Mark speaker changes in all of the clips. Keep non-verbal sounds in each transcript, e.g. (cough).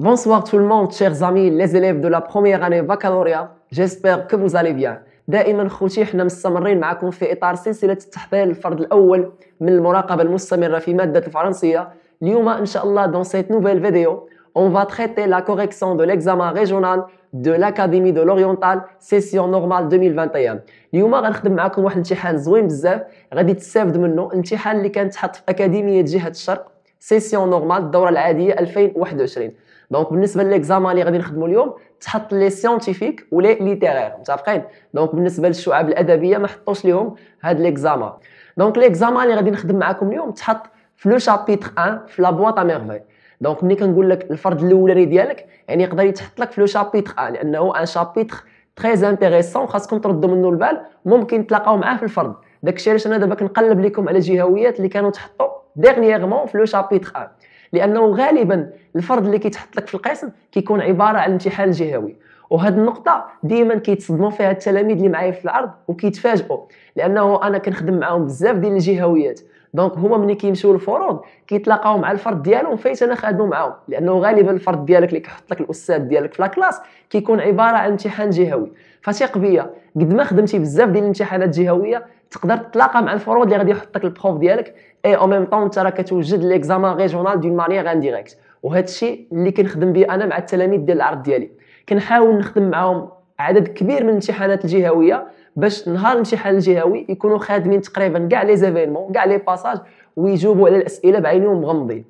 Speaker 1: Bonsoir tout le monde, chers amis, les élèves de la première année baccalauréat. J'espère que vous allez bien. دائما خوتي حنا مستمرين معكم في اطار سلسله التحضير الفرد الاول من المراقبه المستمره في ماده الفرنسيه اليوم ان شاء الله دون سيت نوفيل فيديو اون va تريتي لا كوريكسيون دو ليكزامان ريجونال دو لاكاديمي دو لوريونتال سيسيون نورمال 2021 اليوم غنخدم معكم واحد الامتحان زوين بزاف غادي تستافد منه الامتحان اللي كان تحط في اكاديميه جهه الشرق سيسيون نورمال الدوره العاديه 2021 دونك بالنسبه لليكزامان اللي غادي نخدموا اليوم تحط لي سيونتيفيك ولي ليتيرير متفقين دونك بالنسبه للشعب الادبيه ما حطوش ليهم هاد ليكزامان دونك ليكزامان اللي غادي نخدم معاكم اليوم تحط في لو شابيتر 1 في لا بواط ميرفي دونك ملي كنقول لك الفرد الاولاني ديالك يعني يقدر يتحط لك في لو شابيتر 1 لانه ان شابيتر تري انتريسون خاصكم تردوا منه البال ممكن تلاقاو معاه في الفرد داكشي علاش انا دابا كنقلب لكم على جهويات اللي كانوا تحطوا ديرنييرمون في لو شابيتر 1 لانه غالبا الفرض اللي كيتحط لك في القسم كيكون عباره عن امتحان جهوي وهاد النقطة ديما كيتصدموا فيها التلاميذ اللي معايا في العرض وكيتفاجئوا لأنه أنا كنخدم معاهم بزاف ديال الجهويات دونك هما ملي كيمشيو للفروض كيتلاقاو مع الفرد ديالهم انا خادمو معاهم لانه غالبا الفرد ديالك اللي كيحط لك الاستاذ ديالك في لاكلاس كيكون عباره عن امتحان جهوي فثق بيا قد ما خدمتي بزاف ديال الامتحانات الجهويه تقدر تتلاقى مع الفروض اللي غادي يحط لك البروف ديالك اي او ميم طون انت راه كتوجد ليكزامان ريجونال دون مانيير انديريكت وهذا الشيء اللي كنخدم به انا مع التلاميذ ديال العرض ديالي كنحاول نخدم معاهم عدد كبير من الامتحانات الجهويه باش نهار نمشي حل جهوي يكونوا خادمين تقريبا كاع لي زيفينمون كاع لي باساج ويجاوبوا على الاسئله بعينهم مغمضين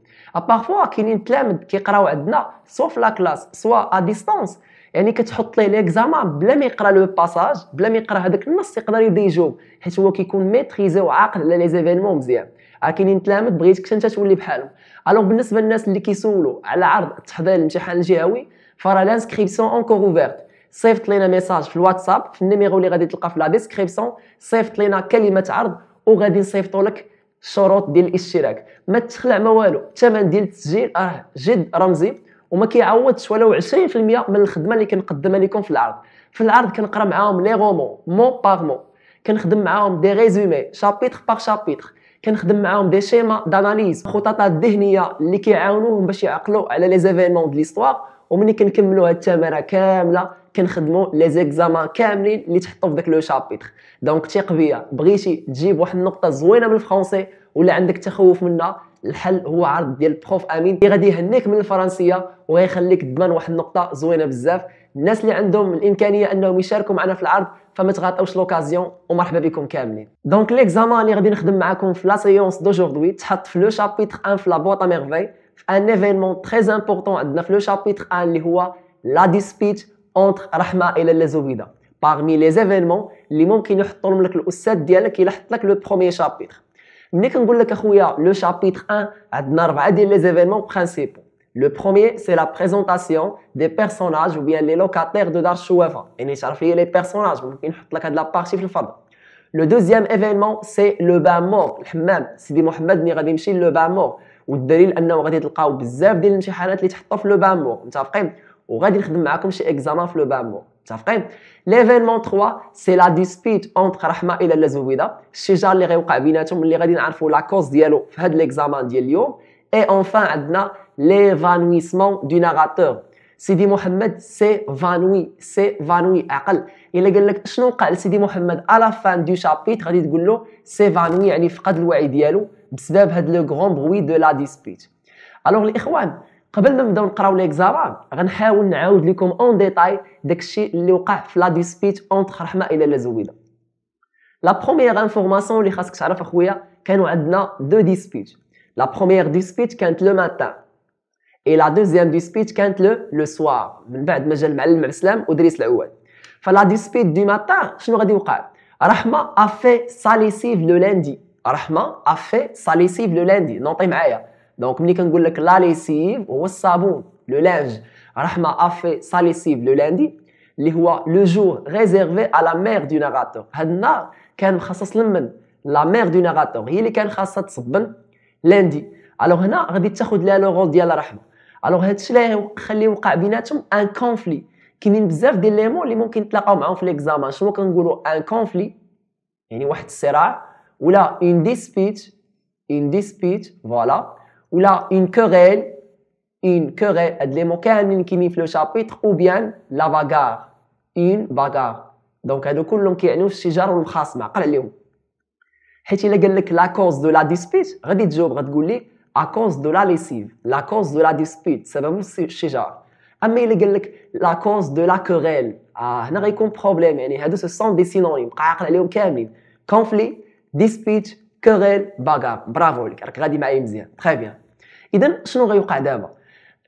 Speaker 1: بارفوا كاينين تلامد كيقراو عندنا سوا في لا كلاس سوا ا ديستونس يعني كتحط ليه ليكزام بلا ما يقرا لو باساج بلا ما يقرا هذاك النص يقدر يبدا يجاوب حيت هو كيكون ميتريزي وعاقل على لي زيفينمون مزيان راه كاينين تلامد بغيتك انت تولي بحالهم الوغ بالنسبه للناس اللي كيسولوا على عرض التحضير الامتحان الجهوي فرا لانسكريبسيون اونكور اوفيرت صيفط لينا ميساج في الواتساب في النيميرو اللي غادي تلقى في لا ديسكريبسيون صيفط لينا كلمه عرض وغادي نصيفطوا لك الشروط ديال الاشتراك ما تخلع ما والو الثمن ديال التسجيل راه جد رمزي وما كيعوضش ولو 20% من الخدمه اللي كنقدمها لكم في العرض في العرض كنقرا معاهم لي غومون مو باغ مو كنخدم معاهم دي ريزومي شابيتر باغ شابيتر كنخدم معاهم دي شيما داناليز خططات ذهنيه اللي كيعاونوهم باش يعقلوا على لي زيفينمون ديال ليستوار ومني كنكملوا هاد التماره كامله كنخدموا لي زيكزامان كاملين اللي تحطوا في داك لو شابيتر دونك ثق بيا بغيتي تجيب واحد النقطه زوينه من الفرونسي ولا عندك تخوف منها الحل هو عرض ديال بروف امين اللي غادي يهنيك من الفرنسيه وغيخليك تضمن واحد النقطه زوينه بزاف الناس اللي عندهم الامكانيه انهم يشاركوا معنا في العرض فما تغلطوش لوكازيون ومرحبا بكم كاملين دونك ليكزامان اللي غادي نخدم معكم في لا سيونس دوجوردوي تحط في لو شابيتر ان في لا بوطا ميرفي un événement très important le chapitre 1, qui la dispute entre Rahma et l'Allah Parmi les événements, les mots qui nous ont donné le qui est le premier chapitre. Mais le chapitre 1, il y les événements principaux. Le premier, c'est la présentation des personnages ou bien les locataires de Darshuafa. Et nous les personnages, la partie Le deuxième événement, c'est le bain mort. C'est dit Mohamed, nous le bain mort. والدليل انه غادي تلقاو بزاف ديال الامتحانات اللي تحطوا في لو بامو متفقين وغادي نخدم معاكم شي اكزامان في لو بامو متفقين ليفينمون 3 سي لا ديسبيت اونت رحمه الى لا زويده الشجار اللي غيوقع بيناتهم اللي غادي نعرفوا لا كوز ديالو في هاد ليكزامان ديال اليوم اي اونفان عندنا ليفانويسمون دو ناراتور سيدي محمد سي فانوي سي فانوي عقل الا قال لك شنو وقع لسيدي محمد على فان دو شابيت غادي تقول له سيفانوي يعني فقد الوعي ديالو بسبب هاد لو غون بروي دو لا ديسبيت الوغ الاخوان قبل ما نبداو نقراو ليكزامان غنحاول نعاود لكم اون ديتاي داكشي اللي وقع في لا ديسبيت اونت رحمه الى لا زويده لا بروميير انفورماسيون اللي خاصك تعرف اخويا كانوا عندنا دو ديسبيت لا بروميير ديسبيت كانت لو ماتان اي لا دوزيام ديسبيت كانت لو لو سوار من بعد ما جا المعلم عسلام ودريس العواد فلا ديسبيت دو ماتان شنو غادي يوقع رحمه افي ساليسيف لو لاندي رحمه افي ساليسيف لو لاندي نوطي معايا دونك ملي كنقول لك لا ليسيف هو الصابون لو لانج رحمه افي ساليسيف لو لاندي اللي هو لو جور ريزيرفي على مير دو ناراتور هاد النهار كان مخصص لمن لا مير دو ناراتور هي اللي كان خاصها تصبن لاندي الوغ هنا غادي تاخذ لها لو رول ديال رحمه الوغ هادشي اللي خلي يوقع بيناتهم ان كونفلي كاينين بزاف ديال ليمون اللي ممكن نتلاقاو معاهم في ليكزامان شنو كنقولوا ان كونفلي يعني واحد الصراع ولا اون ديسبيت اون ديسبيت فوالا ولا اون كوريل اون كوريل هاد لي مون كاملين كاينين في لو شابيتر او بيان لا باغار اون باغار دونك هادو كلهم كيعنيو الشجار والمخاصمه قال عليهم حيت الا قال لك لا كوز دو لا ديسبيت غادي تجاوب غتقول لي ا كوز دو لا ليسيف لا كوز دو لا ديسبيت سبب الشجار I il dit la cause de la querelle. Ah, il y a un problème. sont des synonymes. Conflit, dispute, querelle, bagarre. Bravo, très bien. Et donc, je vais vous dire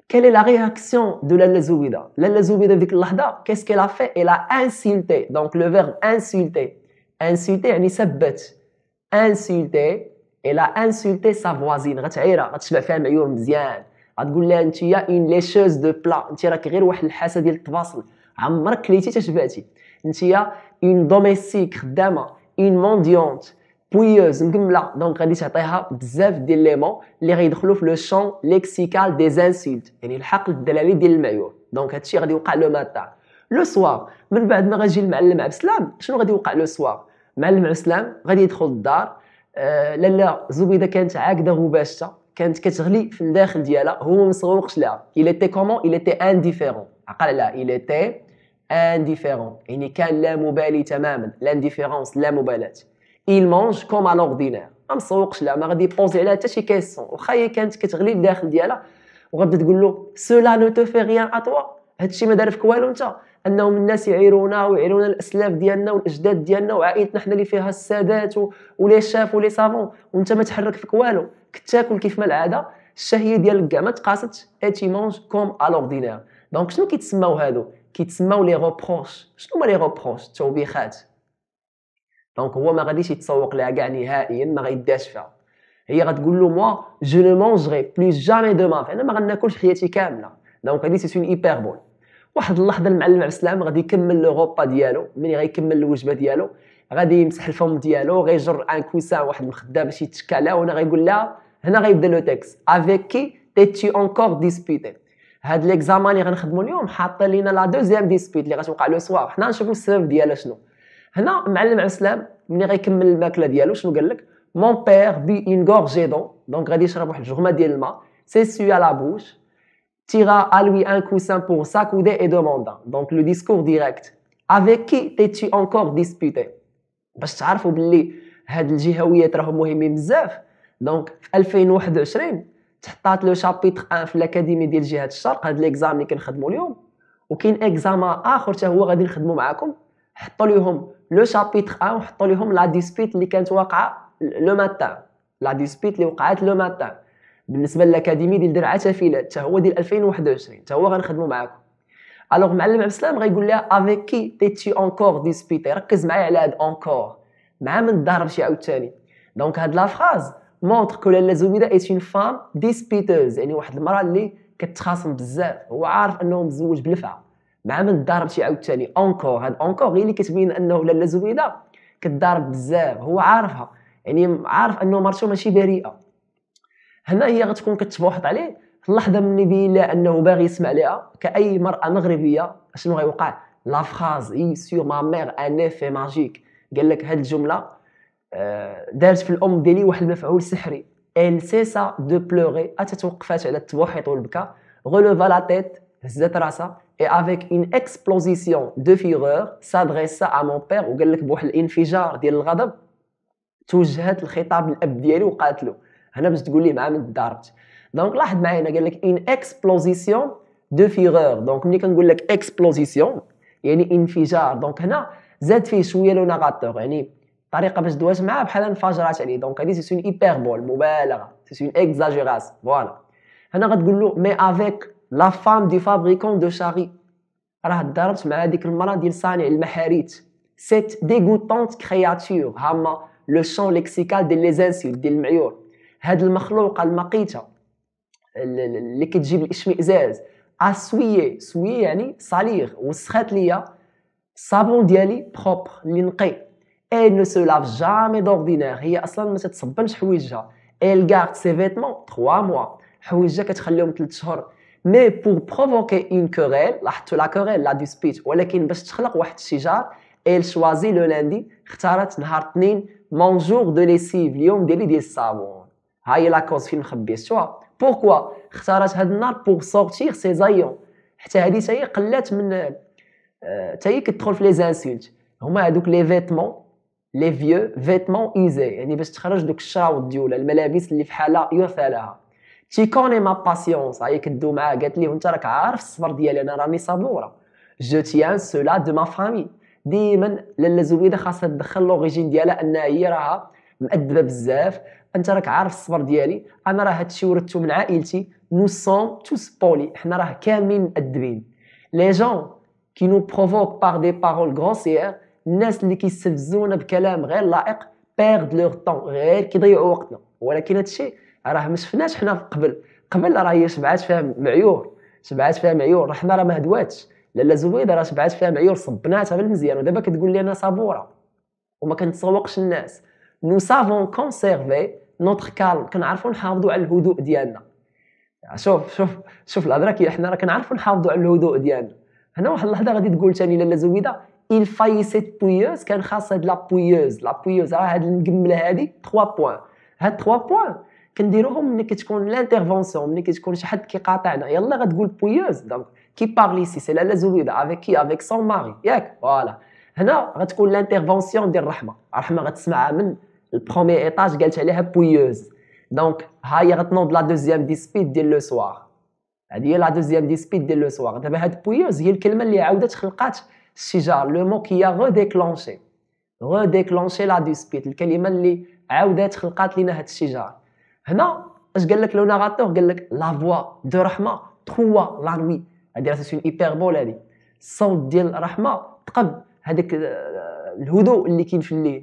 Speaker 1: quelle est la réaction de Lalla Zoubida La Zoubida, avec qu'est-ce qu'elle a fait Elle a insulté. Donc, le verbe insulter. Insulter, elle a elle a insulté sa voisine. Elle غتقول لها نتيا اون ليشوز دو بلا انت راك غير واحد الحاسه ديال الطباصل عمرك كليتي تشبعتي نتيا اون دوميستيك خدامه اون مونديونت بويوز مكمله دونك غادي تعطيها بزاف ديال ليمون اللي غيدخلوا في لو شون ليكسيكال دي زانسولت يعني الحقل الدلالي ديال المعيوب دونك هادشي غادي يوقع لو ماتا لو سوار من بعد ما غاجي المعلم عبسلام شنو غادي يوقع لو سوار معلم عبسلام غادي يدخل الدار آه لالا زبيده كانت عاقده وباشته كانت كتغلي في الداخل ديالها هو ما مسروقش لها il تي كومون il تي انديفيرون عقل عليها الى تي انديفيرون يعني كان لا مبالي تماما لانديفيرونس لا مبالاه il mange comme à l'ordinaire ما مسوقش لها ما غادي يبوزي عليها حتى شي كيسون واخا هي كانت كتغلي الداخل ديالها وغادي تقول له سولا نو تو في ريان ا توا هادشي ما دار فيك والو انت انهم الناس يعيرونا ويعيرونا الاسلاف ديالنا والاجداد ديالنا وعائلتنا حنا اللي فيها السادات ولي شاف ولي سافون وانت ما تحرك فيك والو كتاكل كيف ما العاده الشهيه ديالك كاع ما تقاست اي مونج كوم ا لوردينير دونك شنو كيتسماو هادو كيتسماو لي روبروش شنو هما لي روبروش التوبيخات دونك هو ما غاديش يتسوق لها كاع نهائيا ما غيداش فيها هي غتقول له موا جو نو مونجري بلوس جامي دو ماف انا ما غناكلش حياتي كامله دونك هادي سيتون بول واحد اللحظه المعلم عبد السلام غادي يكمل لو غوبا ديالو ملي غيكمل الوجبه ديالو غادي يمسح الفم ديالو غيجر ان كوسان واحد المخده باش يتكالا وانا غيقول لها هنا غيبدا لو تيكست افيك كي تيتي اونكور ديسبيتي هاد ليكزامان اللي غنخدمو اليوم حاطه لينا لا دوزيام ديسبيت اللي غتوقع لو سوار حنا نشوفو السبب ديالها شنو هنا معلم عسلام ملي غيكمل الماكله ديالو شنو قال لك مون بير بي اون غورجي دون دونك غادي يشرب واحد الجرمه ديال الماء سي سوي على بوش tira à lui un coussin pour s'accouder et demanda. Donc le discours direct. Avec qui t'es-tu encore باش تعرفوا باللي هاد الجهويات راهم مهمين بزاف دونك في 2021 تحطات لو شابيتر 1 في الاكاديمي ديال جهه الشرق هاد ليكزام اللي كنخدموا اليوم وكاين اكزام اخر حتى هو غادي نخدموا معاكم حطوا ليهم لو شابيتر 1 وحطوا ليهم لا ديسبيت اللي كانت واقعه لو ماتان لا ديسبيت اللي وقعات لو ماتان بالنسبه للاكاديمي ديال درعا تافيلات حتى هو ديال 2021 حتى هو غنخدموا معاكم الوغ معلم عبد السلام غيقول لها افيك كي تيتي اونكور ديسبيتي ركز معايا على هاد اونكور مع من الدار ضربتي عاوتاني دونك هاد لا فراز مونتر كو لالا زبيده ايت اون فام ديسبيتوز يعني واحد المراه اللي كتخاصم بزاف هو عارف انه مزوج بلفعه مع من الدار ضربتي عاوتاني اونكور هاد اونكور هي اللي كتبين انه لالا زبيده كتضارب بزاف هو عارفها يعني عارف انه مرته ماشي بريئه هنا هي غتكون كتبوحط عليه في اللحظه ملي بين انه باغي يسمع ليها كاي مراه مغربيه شنو غيوقع لا فراز اي سور ما مير ان اف ماجيك قال لك هاد الجمله آه، دارت في الام ديالي واحد المفعول سحري ال سيسا دو بلوغي اتتوقفات على التبوحيط والبكا غلوفا لا تيت هزات راسها اي افيك une اكسبلوزيسيون دو فيغور سادريسا ا مون بير وقال لك بواحد الانفجار ديال الغضب توجهت الخطاب للاب ديالي وقالت له هنا باش تقول لي مع من ضربت دونك لاحظ معايا هنا قال لك ان اكسبلوزيسيون دو فيغور دونك ملي كنقول لك اكسبلوزيسيون يعني انفجار دونك هنا زاد فيه شويه لو ناغاتور يعني طريقه باش دواش معاه بحال انفجرات عليه دونك هادي سي اون ايبربول مبالغه سي اون اكزاجيراسيون فوالا هنا غتقول له مي افيك لا فام دي فابريكون دو شاري راه ضربت مع هذيك المراه ديال صانع المحاريت سيت ديغوتونت كرياتور هما لو شون ليكسيكال ديال لي زانسيل ديال المعيور هاد المخلوقه المقيته اللي كتجيب الاشمئزاز اسويي آه، سوي يعني صليغ وسخات ليا الصابون ديالي بروبر اللي نقي اي نو سو لاف جامي دوردينير هي اصلا ما تتصبنش حويجها ايل كارد سي فيتمون 3 موا حويجها كتخليهم 3 شهور مي بور بروفوكي اون كوريل لاحظتوا لا كوريل لا سبيتش ولكن باش تخلق واحد الشجار ايل شوازي لو لاندي اختارت نهار اثنين مون جور دو ليسيف اليوم ديالي ديال الصابون هاي لا كوز فين مخبيه شو بوركوا اختارت هذا النهار بوغ سورتيغ سي زايون حتى هذه تاهي قلات من آه، تاهي كتدخل في لي زانسولت هما هذوك لي فيتمون لي فيو فيتمون ايزي يعني باش تخرج دوك الشاوط ديولها الملابس اللي حاله يرثى لها تي كوني ما باسيونس هي كدو معاه قالت ليه انت راك عارف الصبر ديالي انا راني صبوره جو تيان سولا دو ما فامي ديما لاله زويده خاصها تدخل لوريجين ديالها انها هي راها مأدبه بزاف انت راك عارف الصبر ديالي انا راه هادشي ورثته من عائلتي نو سون تو سبولي حنا راه كاملين مؤدبين لي جون كي نو بروفوك بار دي بارول غروسيير الناس اللي كيستفزونا بكلام غير لائق بيرد لوغ طون غير كيضيعوا وقتنا ولكن هادشي راه ما شفناش حنا قبل قبل راه هي شبعات فيها معيور شبعات فيها معيور راه حنا راه ما هدواتش لاله زويده راه شبعات فيها معيور صبناتها بالمزيان ودابا كتقول لي انا صبوره وما كنتسوقش الناس نو سافون كونسيرفي نوتر كالم كنعرفوا نحافظوا على الهدوء ديالنا شوف شوف شوف الهضره كي حنا راه كنعرفوا نحافظوا على الهدوء ديالنا هنا واحد اللحظه غادي تقول ثاني لاله زويده il cette pouilleuse كان خاص هاد لا بويوز لا بويوز راه هاد المجمله هادي 3 بوين هاد 3 بوين كنديروهم ملي كتكون لانترفونسيون ملي كتكون شي حد كيقاطعنا يلا غتقول بويوز دونك كي بارلي سي سي لاله زويده افيك كي افيك سون ماري ياك فوالا هنا غتكون لانترفونسيون ديال الرحمه الرحمه غتسمعها من le premier étage qu'elle est pouilleuse. donc il y a la deuxième dispute dès le soir la deuxième dispute dès le soir La c'est le mot qui a redéclenché redéclenché la dispute il y a a le narrateur dit la voix de Rahman trois la nuit c'est une hyperbole Rahman C'est euh, le qui est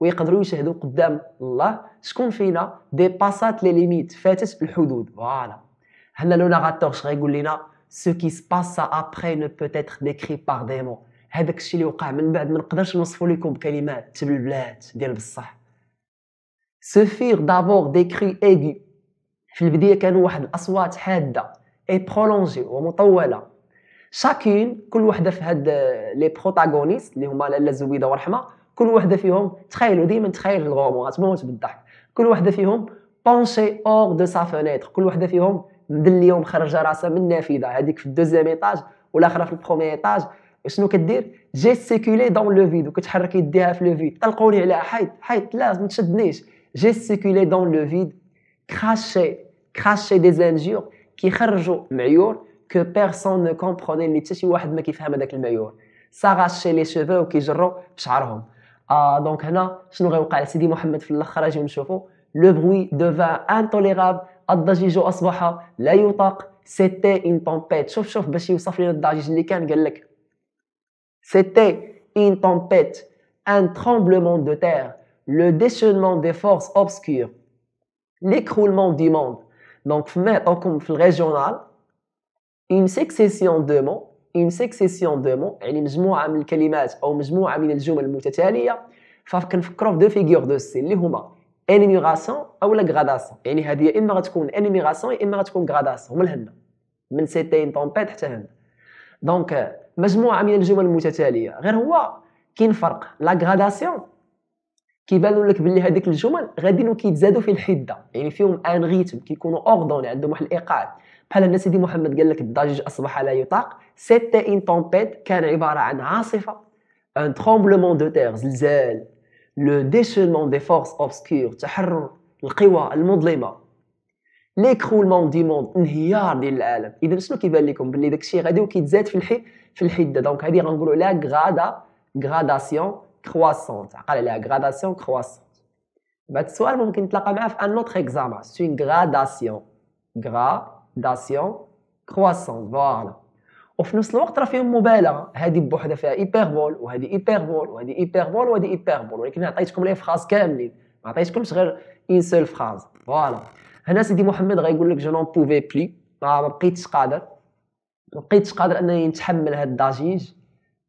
Speaker 1: ويقدروا يشهدوا قدام الله شكون فينا باسات لي ليميت فاتت الحدود فوالا هنا لو ناغاتور اش غيقول لنا سو كي سباسا ابري نو بوت ديكري بار دي مو هذاك الشيء اللي وقع من بعد ما نقدرش نوصفوا لكم بكلمات تبلبلات ديال بصح سو فيغ دابور دي كري ايغي في البدايه كانوا واحد الاصوات حاده اي برولونجي ومطوله شاكين كل وحده في هاد لي بروتاغونيست اللي هما لاله زبيده ورحمه كل وحده فيهم تخيلوا ديما تخيل الغومو غتموت بالضحك كل وحده فيهم بونشي اور دو سا فونيتر كل وحده فيهم مدليه ومخرجه راسها من النافذه هذيك في الدوزيام ايطاج والاخرى في البرومي ايطاج شنو كدير جي سيكولي دون لو فيد وكتحرك يديها في لو فيد طلقوني على حيط حيط لا ما تشدنيش جي سيكولي دون لو فيد كراشي كراشي دي زانجور كيخرجوا معيور كو بيرسون نو كومبروني اللي حتى شي واحد ما كيفهم هذاك المعيور ساغاشي لي شيفو كيجرو بشعرهم Le bruit هنا شنو غيوقع لسيدي محمد في الاخر اجيو نشوفوا لو بروي دوفان انتوليرابل الضجيج اصبح لا يطاق شوف شوف باش يوصف الضجيج l'écroulement du monde. Donc, mettons comme le régional, une succession de mots اون سيكسيسيون دو مون يعني مجموعه من الكلمات او مجموعه من الجمل المتتاليه فكنفكروا في دو فيغور دو ستيل اللي هما انيميغاسيون او لا غراداسيون يعني هذه اما غتكون انيميغاسيون يا اما غتكون غراداسيون من هنا من سيتين طومبيت حتى هنا دونك مجموعه من الجمل المتتاليه غير هو كاين فرق لا غراداسيون كيبانوا لك بلي هذيك الجمل غاديين وكيتزادوا في الحده يعني فيهم ان ريتم كيكونوا اوردوني عندهم واحد الايقاع بحال ان سيدي محمد قال لك الضجيج اصبح لا يطاق سيتي ان تومبيت كان عباره عن عاصفه ان ترومبلومون دو تيغ زلزال لو ديشونمون دي فورس اوبسكور تحرر القوى المظلمه ليكرولمون دي موند انهيار ديال العالم اذا شنو كيبان لكم بلي داكشي غادي وكيتزاد في الحي في الحده دونك هادي غنقولوا عليها غرادا غراداسيون كرواسونت عقل عليها غراداسيون كرواسونت بعد السؤال ممكن نتلاقى معاه في ان اوتر اكزامان سي غراداسيون غرا داسيون كرواسون فوالا وفي نفس الوقت راه فيهم مبالغه هذه بوحدها فيها ايبربول وهذه ايبربول وهذه ايبربول وهذه ايبربول ولكن عطيتكم لي فراز كاملين ما عطيتكمش غير اون سول فراز فوالا هنا سيدي محمد غيقول لك جو نون بوفي بلي ما بقيتش قادر ما بقيتش قادر انني نتحمل هاد الضجيج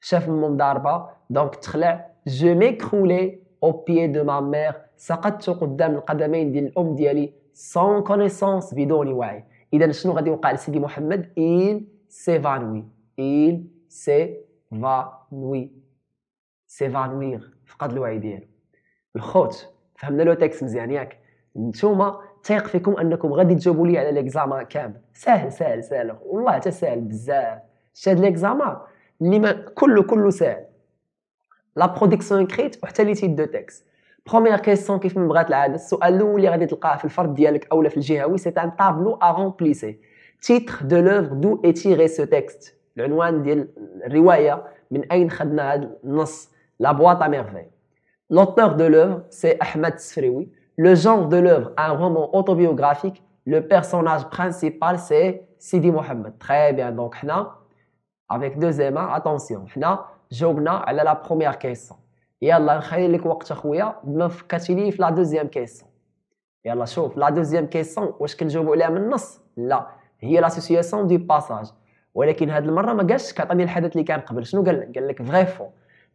Speaker 1: شاف من ضاربه دونك تخلع جو ميكرولي او بيي دو ما مير سقطت قدام القدمين ديال الام ديالي سون كونيسونس بدون وعي اذا شنو غادي يوقع لسيدي محمد ايل سيفانوي ايل سيفانوي s'évanouir فقد الوعي ديالو الخوت فهمنا لو تيكس مزيان ياك نتوما تيق فيكم انكم غادي تجاوبوا لي على ليكزامان كامل سهل سهل سهل والله حتى سهل بزاف شاد هاد اللي ما كله كله سهل لا برودكسيون كريت وحتى لي تيت دو تيكس Première question, c'est un tableau à remplir. Titre de l'œuvre, d'où est tiré ce texte La boîte à merveille. L'auteur de l'œuvre, c'est Ahmed Sfriwi. Le genre de l'œuvre, un roman autobiographique. Le personnage principal, c'est Sidi Mohammed. Très bien, donc, avec deux aimants, hein, attention. Final, j'oublie, elle a la première question. يلا نخلي لك وقت اخويا ما فكرتي لي في لا دوزيام كيسون يلا شوف لا دوزيام كيسون واش كنجاوبوا عليها من النص لا هي لاسوسياسيون دي باساج ولكن هاد المره ما قالش كعطيني الحدث اللي كان قبل شنو قال قال لك فغي فو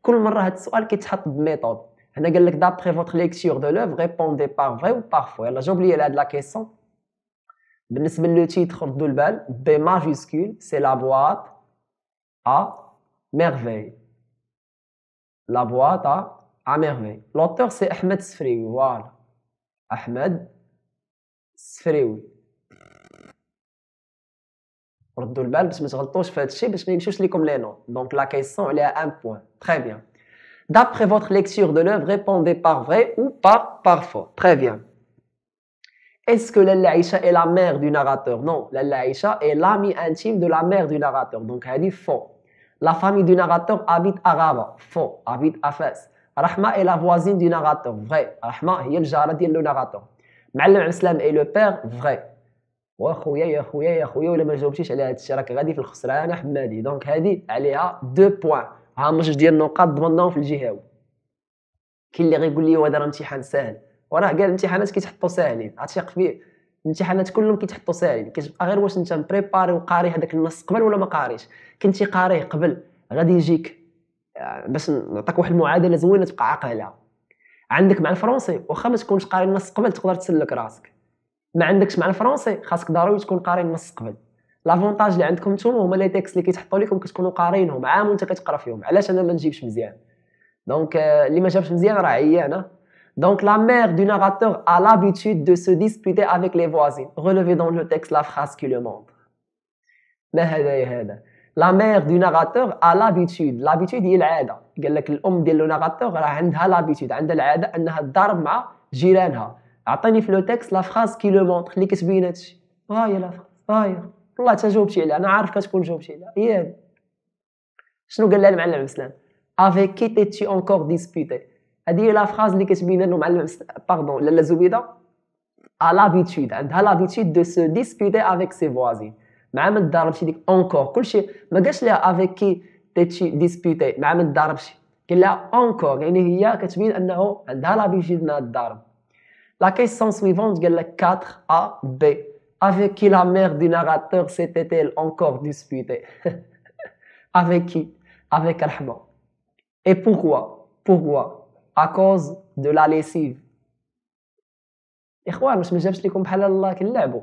Speaker 1: كل مره هاد السؤال كيتحط بميثود هنا قال لك دابري فوتر ليكتور دو لوف ريبوندي بار فري او بار فو يلا جاوب لي على هاد لا كيسون بالنسبه لو تيتر ردوا البال بي ماجيسكول سي لا بواط ا ميرفيل la boîte à, à L'auteur, c'est Ahmed Sfrioui. Voilà. Ahmed Sfrioui. Donc, la question, elle est à un point. Très bien. Donc, la question est à un point. Très bien. D'après votre lecture de l'œuvre, répondez par vrai ou par, par faux. Très bien. Est-ce que Lalla Aïcha est la mère du narrateur Non, Lalla Aïcha est l'ami intime de la mère du narrateur. Donc, elle dit faux. La famille du narrateur habite Araba. فو Habite افاس رحمه اي لا فوازين دو narrateur. Vrai. رحمه هي الجاره ديال لو narrateur. معلم عبد السلام اي لو بير فري وخويا يا خويا يا خويا ولا ما جاوبتيش على هذا الشيء راك غادي في الخسران حمادي دونك هذه عليها دو بوان ها جوج ديال النقاط ضمناهم في الجهاوي كاين اللي غيقول لي هو دار امتحان ساهل وراه كاع الامتحانات كيتحطوا ساهلين عتيق فيه الامتحانات كلهم كيتحطوا ساهلين كتبقى غير واش انت مبريباري وقاري هذاك النص قبل ولا ما قاريش كنتي قاريه قبل غادي يجيك يعني باش نعطيك واحد المعادله زوينه تبقى عاقلها عندك مع الفرنسي واخا ما تكونش قاري النص قبل تقدر تسلك راسك ما عندكش مع الفرنسي خاصك ضروري تكون قاري النص قبل لافونتاج اللي عندكم نتوما هما لي تيكست اللي كيتحطوا لكم كتكونوا قارينهم عام وانت كتقرا فيهم علاش انا ما نجيبش مزيان دونك آه، اللي ما جابش مزيان راه عيانه آه. Donc la mère du narrateur a l'habitude de se disputer avec les voisins. Relevez dans le texte la phrase qui le montre. La mère du narrateur a l'habitude. L'habitude, il est l'aide. Il dit que l'homme du narrateur a l'habitude. Elle a l'aide. Elle a d'arma jirenha. Attendez le texte, la phrase qui le montre. Les kisbinets. Aïe la phrase. Aïe. Allah, tu as joué. Elle je un arc à ce que joue. Elle a un arc à ce les joue. Avec qui t'es-tu encore disputé? La phrase qui hein. a l'habitude de se disputer avec ses voisins. Il dit encore Mais qu'est-ce qu'il y a avec qui tu disputes Il y a encore. Il y a encore. Il y a l'habitude de se disputer. La question suivante 4a, b. Avec qui la mère du narrateur s'était-elle encore disputée (laughs) Avec qui Avec al Et pourquoi Pourquoi à cause de la lessive اخوان واش ما جابش لكم بحال الله كنلعبوا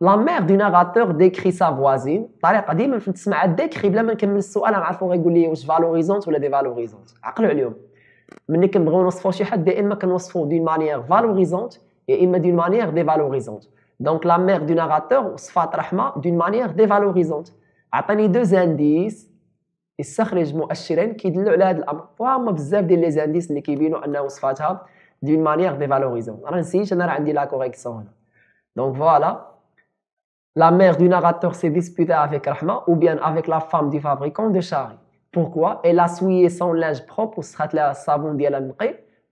Speaker 1: لا مير دو ناغاتور ديكري سا فوازين الطريقه ديما تسمع ديكري بلا ما نكمل السؤال ما عارف غيقول لي واش فالوريزونت ولا دي فالوريزونت عقلوا عليهم ملي كنبغيو نوصفوا شي حد يا اما كنوصفوا دون مانيير فالوريزونت يا اما دون مانيير دي فالوريزونت دونك لا مير دو ناغاتور وصفات رحمه دون مانيير دي فالوريزونت عطاني دو زانديس يستخرج مؤشرين كيدلوا على هذا الامر وهما بزاف ديال لي زانديس اللي كيبينوا انه وصفاتها دون مانيير ديفالوريزون راه نسيت انا راه عندي لا كوريكسيون هنا دونك فوالا La mère du narrateur s'est disputée avec Rahma ou bien avec la femme du fabricant de Chari. Pourquoi Elle a souillé son linge propre ou sera le savon de la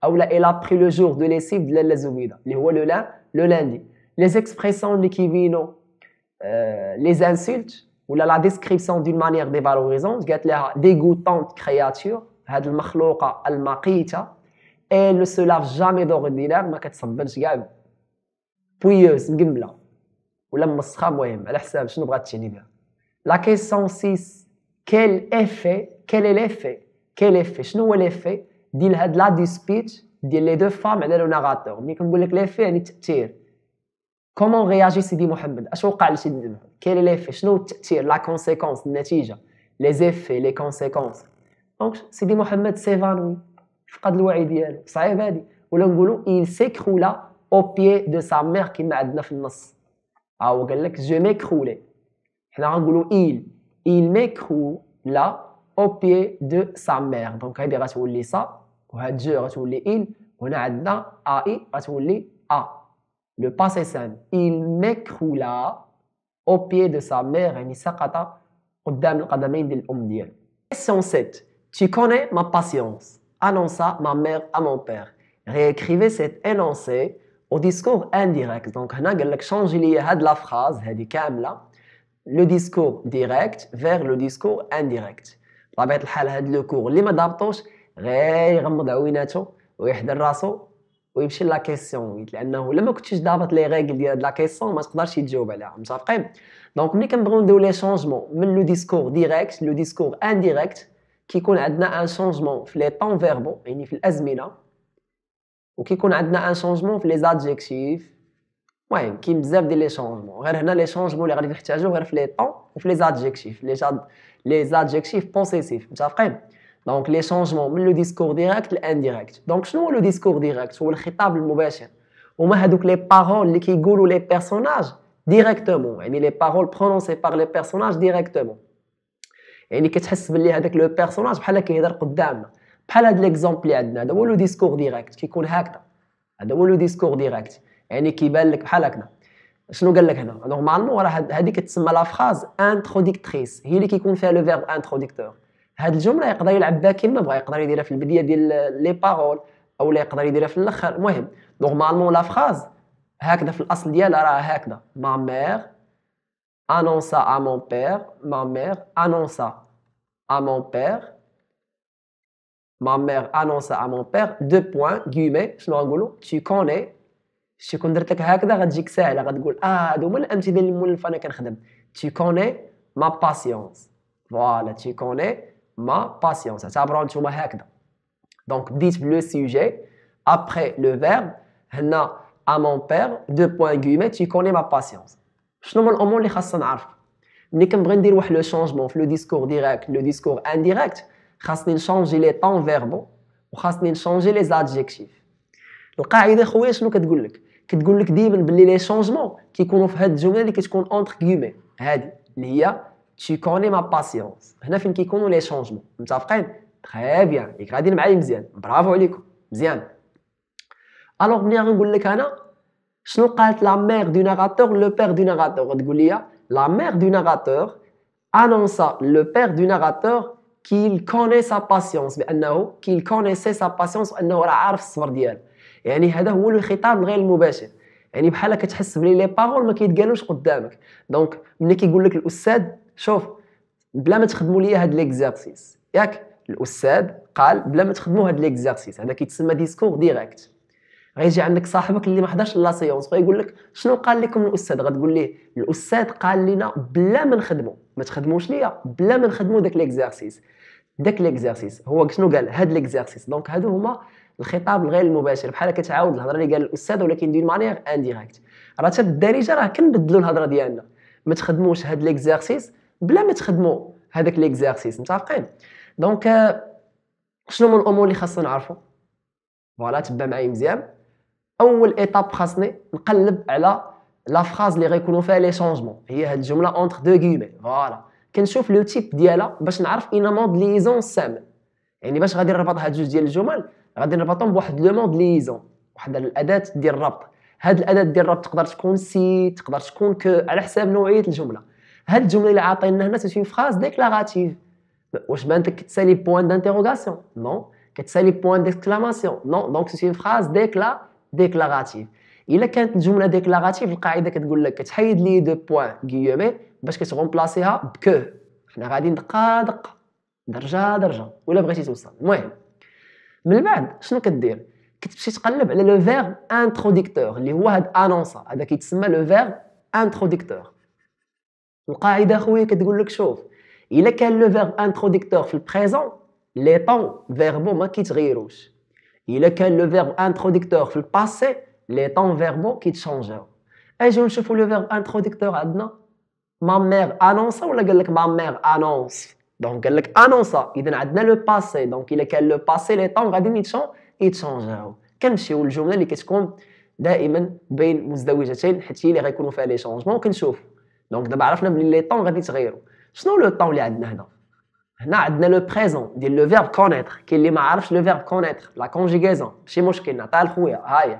Speaker 1: ou elle a pris le jour de lessive de la Zoubida, le lundi. Les expressions qui euh, les insultes, ou la description d'une manière dévalorisante, la dégoûtante créature, elle ne se lave jamais d'ordinaire, ma kat sabbel, Elle Ou la elle a ne La question 6, quel effet, quel est l'effet, quel effet, je ne vois l'effet, d'il de la du speech, les deux femmes, elle le narrateur. كومون رياجي سيدي محمد اش وقع لسيدي محمد كاين لي في شنو التاثير لا كونسيكونس النتيجه لي زيفي لي كونسيكونس دونك سيدي محمد سيفانوي فقد الوعي ديالو صعيب هادي ولا نقولوا il s'écroula au pied de sa mère كيما عندنا في النص ها هو قال لك je m'écroulais حنا غنقولوا il il m'écroula au pied de sa mère دونك هادي غتولي سا وهاد جو غتولي il هنا عندنا ا اي غتولي ا le passé sain, Il m'écroula au pied de sa mère et de de Question 7. Tu connais ma patience, annonça ma mère à mon père. Réécrivez cet énoncé au discours indirect. Donc, il a changé la phrase, le discours direct vers le discours indirect. بطبيعه le هذا لو كور اللي ما ضابطوش il يغمض عويناته ويحضر راسو oui, c'est la question. les règles de la question, c'est Donc, nous avons les changements, le discours direct, le discours indirect, qui connaît un changement, les temps verbaux, qui connaît un changement, les adjectifs. Oui, qui observe les changements. les changements, les changements, adjectifs, les adjectifs, donc les changements, le discours direct et indirect. Donc je ne pas le discours direct, C'est le veux pas le chatable, je ne veux pas les paroles qui goule les personnages directement, et les paroles prononcées par les personnages directement. Et ce qui veut dire que le personnage, c'est que je suis un homme, je ne veux pas l'exemple, je ne veux pas le discours direct, je ne veux pas le discours direct, et je ne veux pas le discours direct. Normalement, je ne la phrase introductrice, c'est lui qui confie le verbe introducteur. هاد الجمله يقدر يلعب بها كيما بغا يقدر يديرها في البدايه ديال لي بارول او لا يقدر يديرها في الاخر المهم نورمالمون لا فراز هكذا في الاصل ديالها راه هكذا ما مير انونسا ا مون بير ما مير انونسا ا مون بير ما مير انونسا ا مون بير دو بوين غيمي شنو نقولوا تي كوني شي كون درت لك هكذا غتجيك ساهله غتقول اه هادو هما الامثله اللي مولفه انا كنخدم تي كوني ما باسيونس فوالا تي كوني ma patience. Ça prend tout ma Donc, dites le sujet après le verbe. a à mon père, deux points guillemets, tu connais ma patience. Je n'ai pas le mot de savoir. Mais quand je dis le changement, le discours direct, le discours indirect, je vais changer les temps verbaux ou je vais changer les adjectifs. Donc, Le qaïde, je vais vous dire. Je vais vous dire que les changements qui sont entre guillemets, c'est-à-dire tu connais ma patience هنا فين كيكونوا لي شونجمون متفقين تري بيان ياك غاديين معايا مزيان برافو عليكم مزيان الوغ ملي غنقول لك انا شنو قالت لا مير دو ناراتور لو بير دو ناراتور غتقول لي لا مير دو ناراتور انونسا لو بير دو ناراتور كيل كوني سا باسيونس بانه كيل سي سا باسيونس وانه راه عارف الصبر ديالو يعني هذا هو الخطاب الغير المباشر يعني بحال كتحس بلي لي بارول ما كيتقالوش قدامك دونك ملي كيقول لك الاستاذ شوف بلا ما تخدموا لي هاد ليكزارسيس ياك الاستاذ قال بلا ما تخدموا هاد ليكزارسيس هذا كيتسمى ديسكور ديريكت غيجي عندك صاحبك اللي ما حضرش لا سيونس ويقول لك شنو قال لكم الاستاذ غتقول ليه الاستاذ قال لنا بلا ما نخدموا ما تخدموش ليا بلا ما نخدموا داك ليكزارسيس داك ليكزارسيس هو شنو قال هاد ليكزارسيس دونك هادو هما الخطاب الغير المباشر بحال كتعاود الهضره اللي قال الاستاذ ولكن دون مانيير انديريكت راه حتى الدارجه راه كنبدلوا الهضره ديالنا ما تخدموش هاد ليكزارسيس بلا ما تخدموا هذاك ليكزارسيس متفقين دونك آه، شنو هما الامور اللي خاصنا نعرفو فوالا تبع معايا مزيان اول ايتاب خاصني نقلب على لا فراز اللي غيكونوا فيها لي شونجمون هي هاد الجمله اونتر دو غيمي فوالا كنشوف لو تيب ديالها باش نعرف اين مود ليزون سام يعني باش غادي نربط هاد جوج ديال الجمل غادي نربطهم بواحد لو مود ليزون واحد الاداه ديال الربط هاد الاداه ديال الربط تقدر تكون سي تقدر تكون ك على حساب نوعيه الجمله هاد الجمله اللي عاطينها الناس سي فراز ديكلاراتيف واش بانت كتسالي بوان دانتيروغاسيون نو كتسالي بوان ديكسكلاماسيون نو دونك سي اون فراز ديكلا ديكلاراتيف الا كانت الجمله ديكلاراتيف القاعده كتقول لك كتحيد لي دو بوان غيومي باش كتغومبلاسيها بكو حنا غاديين دقه دقه درجه درجه ولا بغيتي توصل المهم من بعد شنو كدير كتمشي تقلب على لو فيرب انتروديكتور اللي هو هاد انونسا هذا كيتسمى لو فيرب انتروديكتور القاعده خويا كتقول لك شوف الا كان لو فيرب انتروديكتور في البريزون لي طون فيربو ما كيتغيروش الا كان لو فيرب انتروديكتور في الباسي لي طون فيربو كيتشانجاو اجيو نشوفو لو فيرب انتروديكتور عندنا ما مير انونسا ولا قال لك ما مير انونس دونك قال لك انونسا اذا عندنا لو باسي دونك الا كان لو باسي لي طون غادي يتشون يتشانجاو كنمشيو للجمله اللي كتكون دائما بين مزدوجتين حيت هي اللي غيكونوا فيها لي شونجمون وكنشوف Donc de baraf nebl il est en rétiro. Sinon le temps lui a dit non. Nad ne le présent dit le verbe connaître. qui est ma raf le verbe connaître la conjugaison. Je mange que natal houer aye.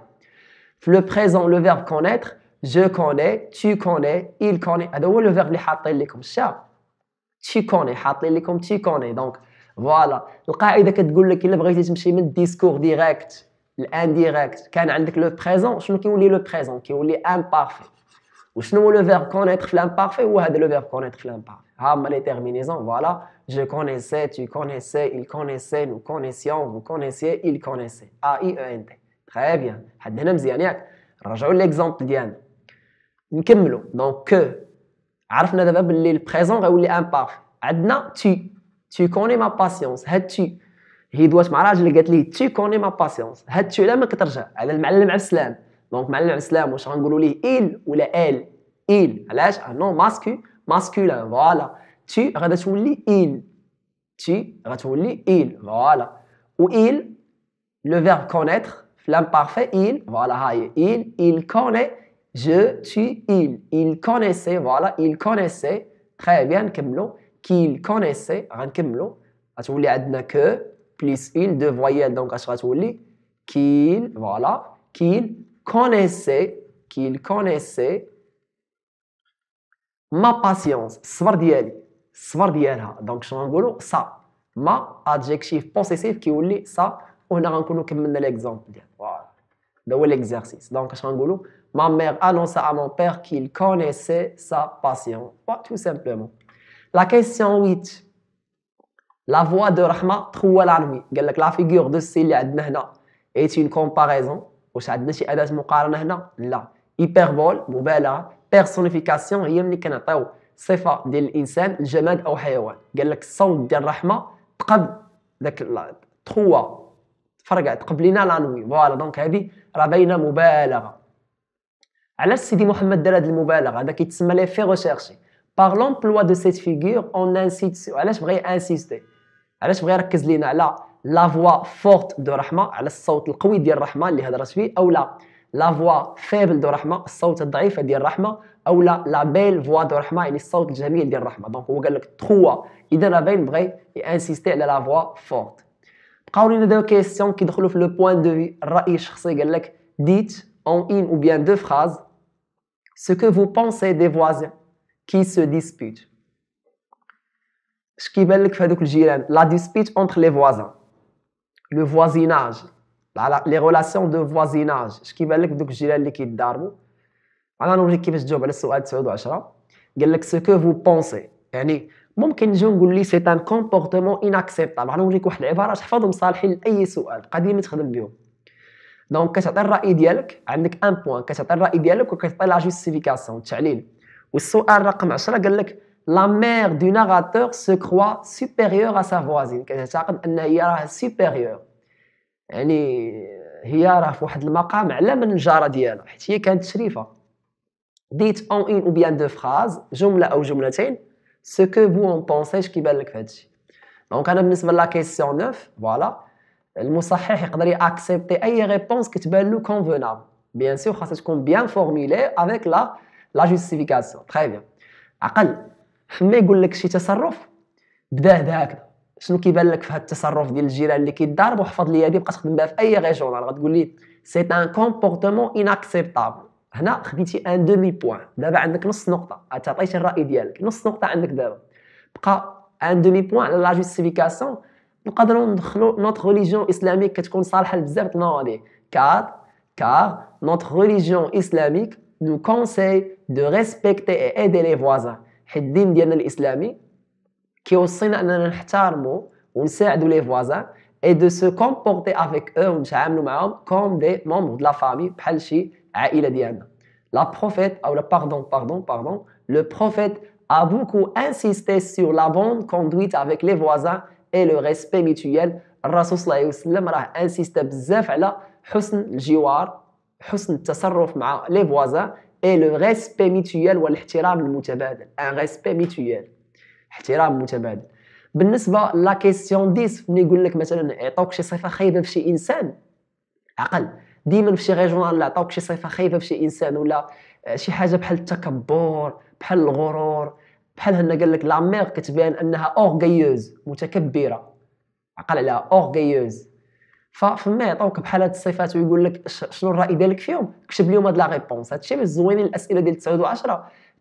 Speaker 1: Le présent le verbe connaître. Je connais, tu connais, il connait. Adoù ah, le verbe l'hyperle comme ça. Tu connais tu connais, tu connais. Donc voilà. Donc là il a qu'à te dire que tu peux dire qu'il a discours direct, l'indirect. Quand il y a le présent, je ne peux pas dire le présent, je peux dire l'imparfait que le verbe connaître l'imparfait ou le verbe connaître l'imparfait Ah, les terminaisons, voilà. Je connaissais, tu connaissais, il connaissait, nous connaissions, vous connaissiez, il connaissait. A, I, E, N, T. Très bien. Rajoutons l'exemple d'Yann. Nous Donc, que. Arfna d'abab, le présent ou l'imparfait. Adna, tu. Tu connais ma patience. tu. Hidwash je tu connais ma patience. tu, là, ma le donc, dans l'islam, comment on dit « il » ou « elle »?« Il » Pourquoi Parce que c'est masculin. Voilà. Tu vas me il ». Tu vas me il ». Voilà. Et « il », le verbe « connaître » C'est l'imparfait « il ». Voilà, c'est ah, « il ». Il connaît. Je tu il ». Il connaissait. Voilà. Il connaissait. Très bien. On termine. connaissait. On termine. Tu vas me dire « adnake ». Plus « il ». Deux voyelles. Donc, tu vas me qu'il ». Voilà. « Qu'il » connaissait, qu'il connaissait ma patience, svardiel, svardielha. Donc, je ça. Ma, adjectif possessif qui est ça, on a comme l'exemple. Voilà. C'est l'exercice. Donc, je ma mère annonça à mon père qu'il connaissait sa patience. tout simplement. La question 8. La voix de Rahma Troualanwi, la figure de Célia est une comparaison واش عندنا شي اداه مقارنه هنا لا هيبربول مبالغه بيرسونيفيكاسيون هي ملي كنعطيو صفه ديال الانسان الجماد او حيوان قال لك الصوت ديال الرحمه تقب داك تخوا تفرقع تقب لينا لانوي فوالا دونك هذه راه باينه مبالغه علاش سيدي محمد دار هذه المبالغه هذا كيتسمى لي في ريشيرشي باغ لومبلوا دو سيت فيغور اون انسيت علاش بغى انسيستي علاش بغى يركز لينا على la voix forte de Rahma, la saut le qui dit Rahma, li hadra sui, ou la voix faible de Rahma, saut le daif dit Rahma, ou la belle voix de Rahma, li saut le jamil dit Rahma. Donc, on va dire trois. Il donne la belle, insister à la voix forte. Quand on a deux questions qui le point de vue, Raï Chersé, il dit, en une ou bien deux phrases, ce que vous pensez des voisins qui se disputent. Ce qui est le la dispute entre les voisins. لو فوازيناج لي غولاسيون دو فوازيناج اش كيبان لك دوك الجيران اللي كيتضاربوا انا نوريك كيفاش تجاوب على السؤال 9 و10 قال لك سو كو فو بونسي يعني ممكن نجي نقول لي سي ان كومبورتمون اناكسبتابل انا نوريك واحد العباره تحفظهم صالحين لاي سؤال قديم تخدم بهم دونك كتعطي الراي ديالك عندك ان بوان كتعطي الراي ديالك وكتعطي لا جوستيفيكاسيون التعليل والسؤال رقم 10 قال لك la mère du narrateur se croit supérieure à sa voisine Elle est Elle est supérieure يعني هي راه في واحد المقام على من الجاره ديالها حيت هي كانت شريفه ديت اون اون او بيان 9 يقدر فما يقول لك شي تصرف بداه هكذا شنو كيبان لك في هذا التصرف ديال الجيران اللي كيتضارب وحفظ لي هذه بقى تخدم بها في اي ريجونال غتقول لي سي ان كومبورتمون اناكسبتابل هنا خديتي ان دومي بوان دابا عندك نص نقطه عطيتي الراي ديالك نص نقطه عندك دابا بقى ان دومي بوان على لا جوستيفيكاسيون نقدروا ندخلوا نوت ريليجيون اسلاميك كتكون صالحه لبزاف المواضيع كار كار نوت ريليجيون اسلاميك نو كونساي دو ريسبكتي اي ايدي لي فوازان الدين ديالنا الاسلامي كيوصينا اننا نحتارمو ونساعدو لي فوازان اي دو سو كومبورتي افيك او ونتعاملوا معاهم كوم دي مومبر دو لا فامي بحال شي عائله ديالنا لا بروفيت او لا باردون باردون باردون لو بروفيت a beaucoup insisté sur la bonne conduite avec les voisins et le respect mutuel. الرسول صلى الله عليه وسلم راه انسيست بزاف على حسن الجوار حسن التصرف مع لي فوازان اي لو ريسبي ميتيال والاحترام المتبادل ان ريسبي ميتيال احترام متبادل بالنسبه لا كيسيون 10 ملي يقول لك مثلا عطاوك شي صفه خايبه في شي انسان عقل ديما في شي ريجونال عطاوك شي صفه خايبه في شي انسان ولا آه، شي حاجه بحال التكبر بحال الغرور بحال هنا قال لك لا ميغ كتبان انها اورغيوز متكبره عقل عليها اورغيوز ففما يعطوك بحال هاد الصفات ويقول لك شنو الراي ديالك فيهم كتب لهم هاد لا ريبونس هادشي باش زوينين الاسئله ديال 9 و10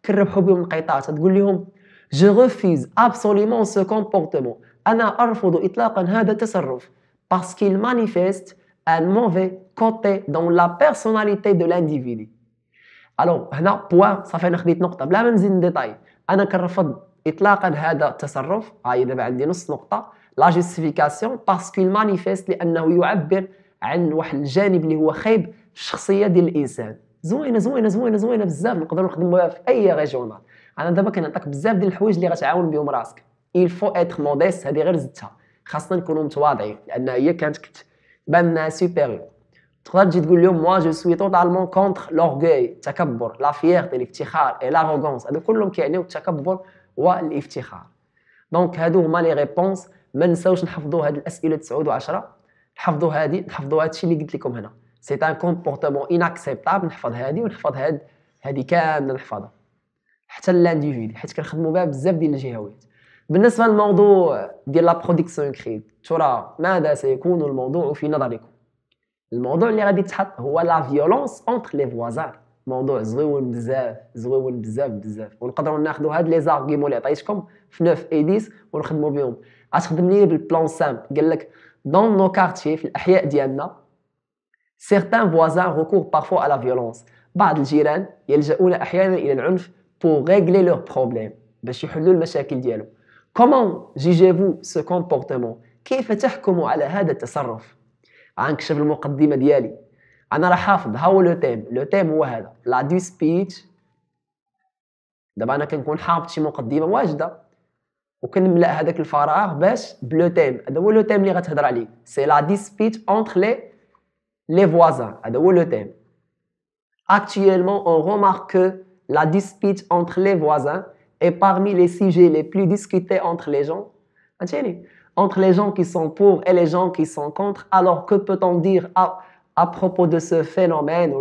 Speaker 1: كنربحوا بهم القطاع تقول لهم جو ريفيز ابسوليمون سو كومبورتمون انا ارفض اطلاقا هذا التصرف باسكو مانيفيست ان موفي كوتي دون لا بيرسوناليتي دو لانديفيدي الو هنا بوا صافي انا خديت نقطه بلا ما نزيد ديتاي انا كنرفض اطلاقا هذا التصرف هاي دابا عندي نص نقطه لا جيستيفيكاسيون باسكو مانيفيست لانه يعبر عن واحد الجانب اللي هو خايب الشخصيه ديال الانسان زوينه زوينه زوينه زوينه بزاف نقدروا نخدموها في اي ريجونال انا دابا كنعطيك بزاف ديال الحوايج اللي غتعاون بهم راسك il faut être modeste هذه غير زدتها خاصنا نكونوا متواضعين لان هي كانت كتبان سوبيريور تقدر تجي تقول لهم موا جو سوي توتالمون كونتر لورغوي التكبر لا فيغتي الافتخار اي لاروغونس هادو كلهم كيعنيو التكبر والافتخار دونك هادو هما لي ريبونس ما نساوش نحفظوا هاد الاسئله 9 و10 نحفظوا هادي نحفظوا هادشي اللي قلت لكم هنا سي ان كومبورتمون اناكسبتابل نحفظ هادي ونحفظ هاد هادي كامله نحفظها حتى لانديفيدي حيت كنخدموا بها بزاف ديال الجهويات بالنسبه للموضوع ديال لا برودكسيون كريد ترى ماذا سيكون الموضوع في نظركم الموضوع اللي غادي تحط هو لا فيولونس اونتر لي فوازان موضوع زويون بزاف زويون بزاف بزاف ونقدروا ناخذوا هاد لي زارغيمون اللي عطيتكم في 9 اي 10 ونخدموا بهم غتخدم ليا بالبلان سامبل قال لك دون نو كارتي في الاحياء ديالنا سيغتان فوازان ريكور بارفو على فيولونس بعض الجيران يلجؤون احيانا الى العنف بو ريغلي لو بروبليم باش يحلوا المشاكل ديالهم كومون جيجيفو سو كومبورتمون كيف تحكموا على هذا التصرف غنكشف المقدمه ديالي انا راه حافظ ها هو لو تيم لو تيم هو هذا لا دي سبيتش دابا انا كنكون حافظ شي مقدمه واجده وكنملا هذاك الفراغ باش بلو تيم هذا هو لو تيم Actuellement, on remarque que la dispute entre les voisins est parmi les sujets les plus discutés entre les gens. Ah, entre les gens qui sont pour et les gens qui sont contre. Alors, que peut-on dire à, propos de ce phénomène ou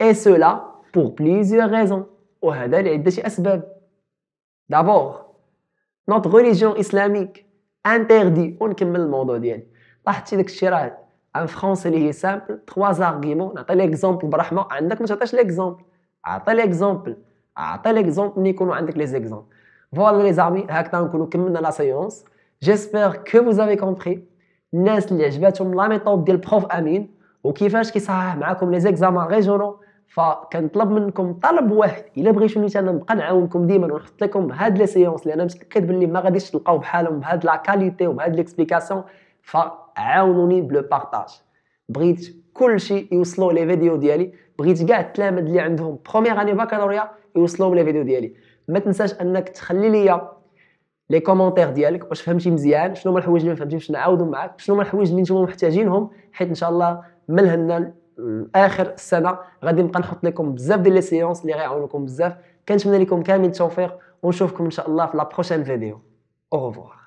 Speaker 1: Et cela pour plusieurs raisons. D'abord, notre religion islamique interdit. On en France, c'est simple. Trois arguments. On a exemple, On a l'exemple. On a l'exemple. On a l'exemple. les exemples. Voilà les amis. la séance. J'espère que vous avez compris. la méthode du prof Amin. Ou qui les examens régionaux. فكنطلب منكم طلب واحد الا بغيتوني انا نبقى نعاونكم ديما ونحط لكم هاد لي سيونس اللي انا متاكد بلي ما غاديش تلقاو بحالهم بهاد لا كاليتي وبهاد ليكسبليكاسيون فعاونوني بلو بارطاج بغيت كلشي يوصلوا لي فيديو ديالي بغيت كاع التلاميذ اللي عندهم بروميير اني باكالوريا يوصلوهم لي فيديو ديالي ما تنساش انك تخلي ليا لي كومونتير ديالك واش فهمتي مزيان شنو هما الحوايج اللي ما فهمتيش نعاودو معاك شنو هما الحوايج اللي نتوما محتاجينهم حيت ان شاء الله من هنا اخر السنه غادي نبقى نحط لكم بزاف ديال لي سيونس اللي غيعاونوكم بزاف كنتمنى لكم كامل التوفيق ونشوفكم ان شاء الله في لا بروشين فيديو او